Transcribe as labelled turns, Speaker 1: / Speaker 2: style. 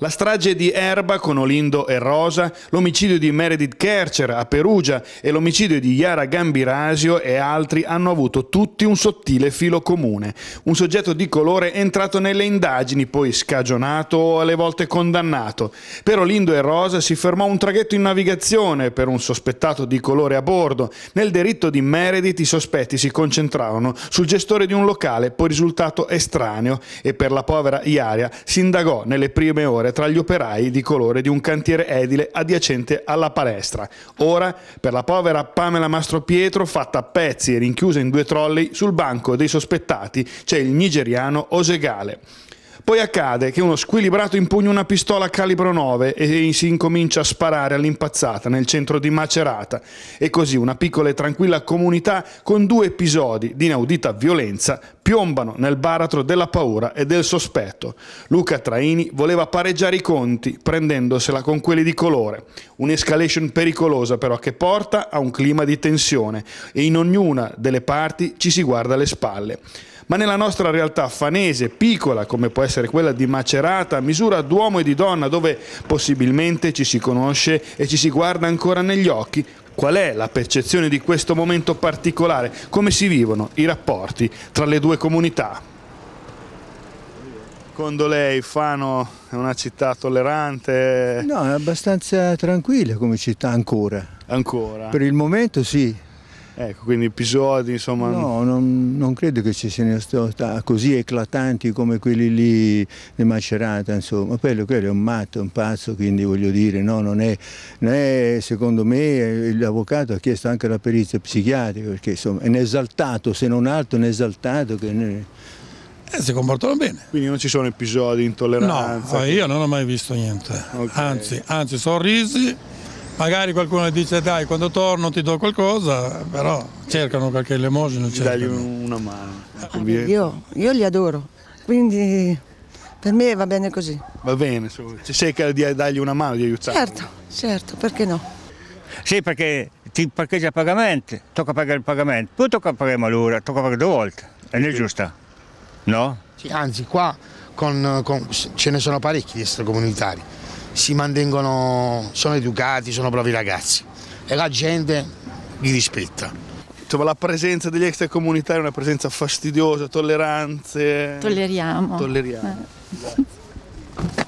Speaker 1: La strage di Erba con Olindo e Rosa, l'omicidio di Meredith Kercher a Perugia e l'omicidio di Yara Gambirasio e altri hanno avuto tutti un sottile filo comune. Un soggetto di colore entrato nelle indagini, poi scagionato o alle volte condannato. Per Olindo e Rosa si fermò un traghetto in navigazione per un sospettato di colore a bordo. Nel diritto di Meredith i sospetti si concentravano sul gestore di un locale, poi risultato estraneo, e per la povera Iara si indagò nelle prime ore colore tra gli operai di colore di un cantiere edile adiacente alla palestra. Ora, per la povera Pamela Mastro Pietro, fatta a pezzi e rinchiusa in due trolley, sul banco dei sospettati c'è il nigeriano Osegale. Poi accade che uno squilibrato impugna una pistola calibro 9 e si incomincia a sparare all'impazzata nel centro di Macerata. E così una piccola e tranquilla comunità con due episodi di inaudita violenza piombano nel baratro della paura e del sospetto. Luca Traini voleva pareggiare i conti prendendosela con quelli di colore. Un'escalation pericolosa però che porta a un clima di tensione e in ognuna delle parti ci si guarda alle spalle ma nella nostra realtà fanese, piccola come può essere quella di Macerata, a misura d'uomo e di donna, dove possibilmente ci si conosce e ci si guarda ancora negli occhi, Qual è la percezione di questo momento particolare? Come si vivono i rapporti tra le due comunità? Secondo lei Fano è una città tollerante? No, è abbastanza tranquilla come città ancora. Ancora? Per il momento sì, Ecco, quindi episodi, insomma... No, non, non credo che ci siano stati così eclatanti come quelli lì di Macerata, insomma. Quello, quello è un matto, un pazzo, quindi voglio dire, no, non è, non è secondo me, l'avvocato ha chiesto anche la perizia psichiatrica, perché insomma è un esaltato, se non altro è un esaltato che... Ne... Eh, si comportano bene. Quindi non ci sono episodi di intolleranza? No, eh, io non ho mai visto niente. Okay. Anzi, anzi, sorrisi magari qualcuno dice dai quando torno ti do qualcosa, però cercano qualche elemosina. Dagli una mano. Ah, io, io li adoro, quindi per me va bene così. Va bene, se cerca di dargli una mano, di aiutarlo. Certo, certo, perché no? Sì, perché ti parcheggia a pagamento, tocca pagare il pagamento, poi tocca pagare malura, tocca pagare due volte, e non è giusta, no? Sì, anzi qua con, con, ce ne sono parecchi di extracomunitari si mantengono, sono educati, sono bravi ragazzi e la gente li rispetta. Cioè, la presenza degli extracomunitari è una presenza fastidiosa, tolleranze. Tolleriamo. Tolleriamo. Eh.